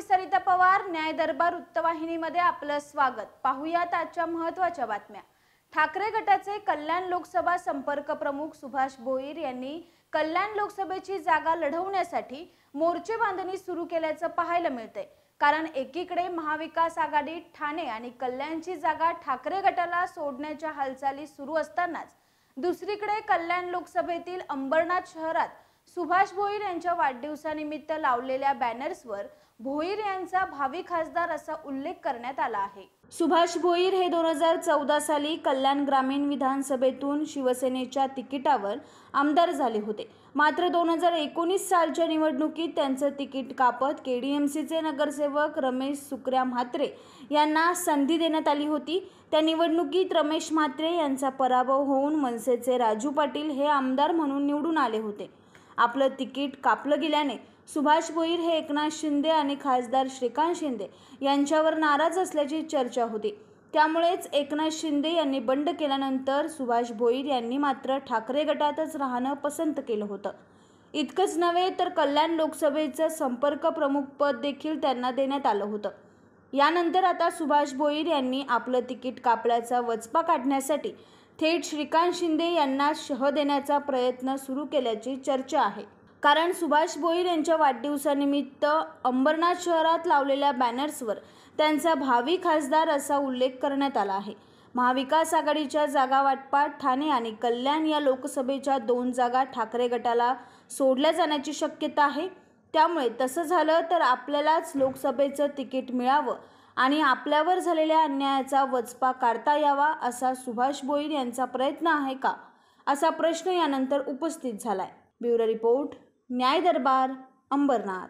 मी सरिता पवार न्याय दरबार वृत्तवाहिनीमध्ये आपलं स्वागत पाहूया आजच्या महत्वाच्या बातम्या ठाकरे गटाचे कल्याण लोकसभा संपर्क प्रमुख सुभाष भोईर यांनी कल्याण लोकसभेची जागा लढवण्यासाठी मोर्चे बांधणी सुरू केल्याचं पाहायला मिळतंय कारण एकीकडे महाविकास आघाडी ठाणे आणि कल्याणची जागा ठाकरे गटाला सोडण्याच्या हालचाली सुरू असतानाच दुसरीकडे कल्याण लोकसभेतील अंबरनाथ शहरात सुभाष भोईर यांच्या वाढदिवसानिमित्त लावलेल्या बॅनर्सवर भोईर यांचा भावी खासदार असा उल्लेख करण्यात आला आहे सुभाष भोईर हे दोन हजार चौदा साली कल्याण ग्रामीण विधानसभेतून शिवसेनेच्या तिकिटावर आमदार झाले होते मात्र दोन हजार एकोणीस सालच्या निवडणुकीत त्यांचं तिकीट कापत के डी एम सीचे नगरसेवक रमेश सुक्र्या म्हात्रे यांना संधी देण्यात आली होती त्या निवडणुकीत रमेश म्हात्रे यांचा पराभव होऊन मनसेचे राजू पाटील हे आमदार म्हणून निवडून आले होते आपलं तिकीट कापलं गेल्याने सुभाष भोईर हे एकनाथ शिंदे आणि खासदार श्रीकांत शिंदे यांच्यावर नाराज असल्याची चर्चा होती त्यामुळेच एकनाथ शिंदे यांनी बंड केल्यानंतर सुभाष भोईर यांनी मात्र ठाकरे गटातच राहणं पसंत केलं होतं इतकंच नव्हे तर कल्याण लोकसभेचं संपर्क प्रमुख पद देखील त्यांना देण्यात आलं होतं यानंतर आता सुभाष भोईर यांनी आपलं तिकीट कापल्याचा वचपा काढण्यासाठी थेट श्रीकांत शिंदे यांना शह देण्याचा प्रयत्न सुरू केल्याची चर्चा आहे कारण सुभाष बोईर यांच्या वाढदिवसानिमित्त अंबरनाथ शहरात लावलेल्या बॅनर्सवर त्यांचा भावी खासदार असा उल्लेख करण्यात आला आहे महाविकास आघाडीच्या जागा वाटपात ठाणे आणि कल्याण या लोकसभेच्या दोन जागा ठाकरे गटाला सोडल्या जाण्याची शक्यता आहे त्यामुळे तसं झालं तर आपल्यालाच लोकसभेचं तिकीट मिळावं आणि आपल्यावर झालेल्या अन्यायाचा वचपा काढता यावा असा सुभाष बोईर यांचा प्रयत्न आहे का असा प्रश्न यानंतर उपस्थित झालाय ब्युरो रिपोर्ट न्याय दरबार अंबरनाथ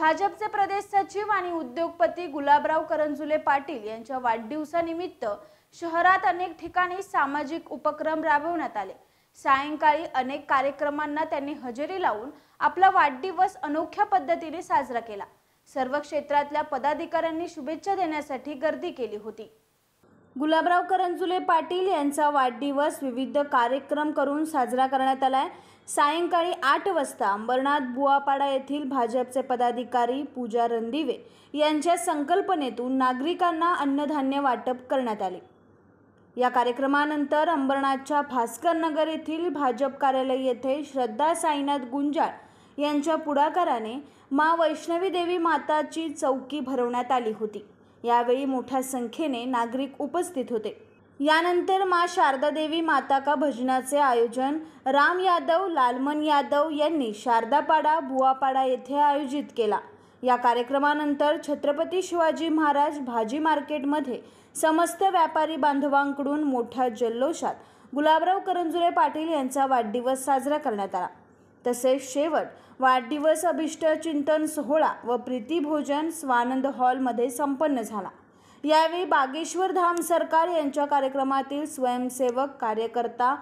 भाजपचे प्रदेश सचिव आणि उद्योगपती गुलाबराव करंजुले पाटील यांच्या वाढदिवसानिमित्त शहरात अनेक ठिकाणी सामाजिक उपक्रम राबवण्यात आले सायंकाळी अनेक कार्यक्रमांना त्यांनी हजेरी लावून आपला वाढदिवस अनोख्या पद्धतीने साजरा केला सर्व क्षेत्रातल्या पदाधिकाऱ्यांनी शुभेच्छा देण्यासाठी गर्दी केली होती गुलाबराव करंजुले पाटील यांचा वाढदिवस विविध कार्यक्रम करून साजरा करण्यात आला आहे सायंकाळी आठ वाजता अंबरनाथ बुवापाडा येथील भाजपचे पदाधिकारी पूजा रणदिवे यांच्या संकल्पनेतून नागरिकांना अन्नधान्य वाटप करण्यात आले या कार्यक्रमानंतर अंबरनाथच्या भास्करनगर येथील भाजप कार्यालय येथे श्रद्धा साईनाथ गुंजाळ यांच्या पुढाकाराने मा वैष्णवी देवी माताची चौकी भरवण्यात आली होती यावेळी मोठ्या संख्येने नागरिक उपस्थित होते यानंतर मा शारदा देवी माता का भजनाचे आयोजन राम यादव लालमन यादव यांनी शारदापाडा बुवापाडा येथे आयोजित केला या कार्यक्रमानंतर छत्रपती शिवाजी महाराज भाजी मार्केटमध्ये समस्त व्यापारी बांधवांकडून मोठ्या जल्लोषात गुलाबराव करंजुरे पाटील यांचा वाढदिवस साजरा करण्यात आला तसेच शेवट वाढदिवस अभिष्ट चिंतन सोहळा व प्रीतीभोजन स्वानंद हॉलमध्ये संपन्न झाला यावेळी बागेश्वर धाम सरकार यांच्या कार्यक्रमातील स्वयंसेवक कार्यकर्ता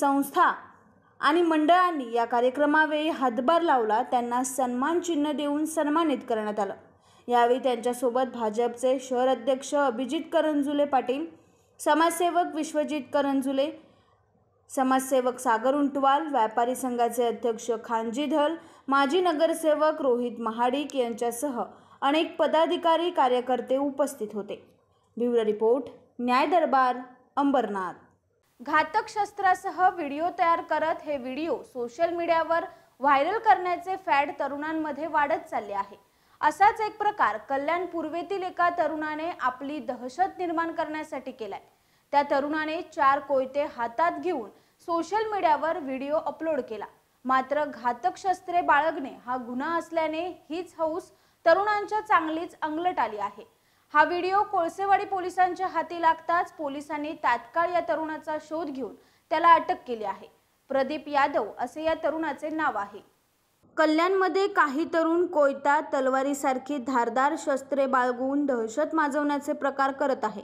संस्था आणि मंडळांनी या कार्यक्रमावेळी हातभार लावला त्यांना सन्मान चिन्ह देऊन सन्मानित करण्यात आलं यावेळी त्यांच्यासोबत भाजपचे शहर अध्यक्ष अभिजित करंजुले पाटील समाजसेवक विश्वजित करंजुले समाजसेवक सागर उंटवाल व्यापारी संघाचे अध्यक्ष खानजी धल माजी नगरसेवक रोहित महाडिक यांच्यासह अनेक पदाधिकारी कार्यकर्ते उपस्थित होते ब्युरो रिपोर्ट न्याय दरबार अंबरनाथ घातक शस्त्रासह व्हिडिओ तयार करत हे व्हिडिओ सोशल मीडियावर व्हायरल करण्याचे फॅड तरुणांमध्ये वाढत चालले आहे असाच एक प्रकार कल्याण पूर्वेतील एका तरुणाने आपली दहशत निर्माण करण्यासाठी केलाय त्या तरुणाने चार कोयते हातात घेऊन सोशल मीडियावर व्हिडिओ अपलोड केला मात्र घातक शस्त्रे बाळगणे हा गुन्हा असल्याने हीच हौस तरुणांच्या चांगलीच अंगलट आली आहे हा व्हिडिओ कोळसेवाडी पोलिसांच्या हाती लागताच पोलिसांनी तात्काळ या तरुणाचा शोध घेऊन त्याला अटक केली आहे प्रदीप यादव असे या तरुणाचे नाव आहे कल्याणमध्ये काही तरुण कोयता तलवारीसारखी धारदार शस्त्रे बाळगून दहशत माजवण्याचे प्रकार करत आहे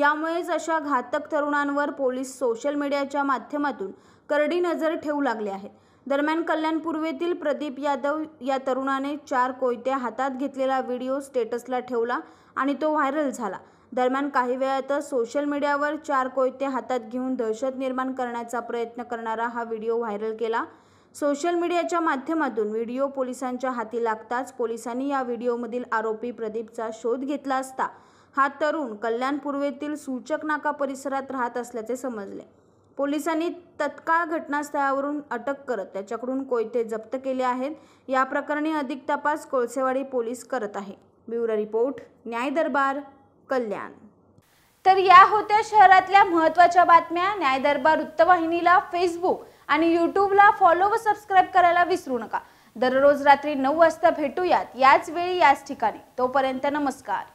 यामुळेच अशा घातक तरुणांवर पोलीस सोशल मीडियाच्या माध्यमातून करडी नजर ठेवू लागले आहेत दरम्यान कल्याण पूर्वेतील प्रदीप यादव या तरुणाने चार कोयत्या हातात घेतलेला व्हिडिओ स्टेटसला ठेवला आणि तो व्हायरल झाला दरम्यान काही वेळातच सोशल मीडियावर चार कोयते हातात घेऊन दहशत निर्माण करण्याचा प्रयत्न करणारा हा व्हिडिओ व्हायरल केला सोशल मीडियाच्या माध्यमातून व्हिडिओ पोलिसांच्या हाती लागताच पोलिसांनी या व्हिडिओमधील आरोपी प्रदीपचा शोध घेतला असता हा तरुण कल्याणपूर्वेतील सूचक नाका परिसरात राहत असल्याचे समजले पोलिसांनी तत्काळ घटनास्थळावरून अटक करत त्याच्याकडून कोयते जप्त केले आहेत या प्रकरणी अधिक तपास कोळसेवाडी पोलीस करत आहे ब्युरो रिपोर्ट न्याय दरबार कल्याण तर या होत्या शहरातल्या महत्त्वाच्या बातम्या न्यायदरबार वृत्तवाहिनीला फेसबुक आणि यूट्यूबला फॉलो व सबस्क्राईब करायला विसरू नका दररोज रात्री नऊ वाजता भेटूयात याच वेळी याच ठिकाणी तोपर्यंत नमस्कार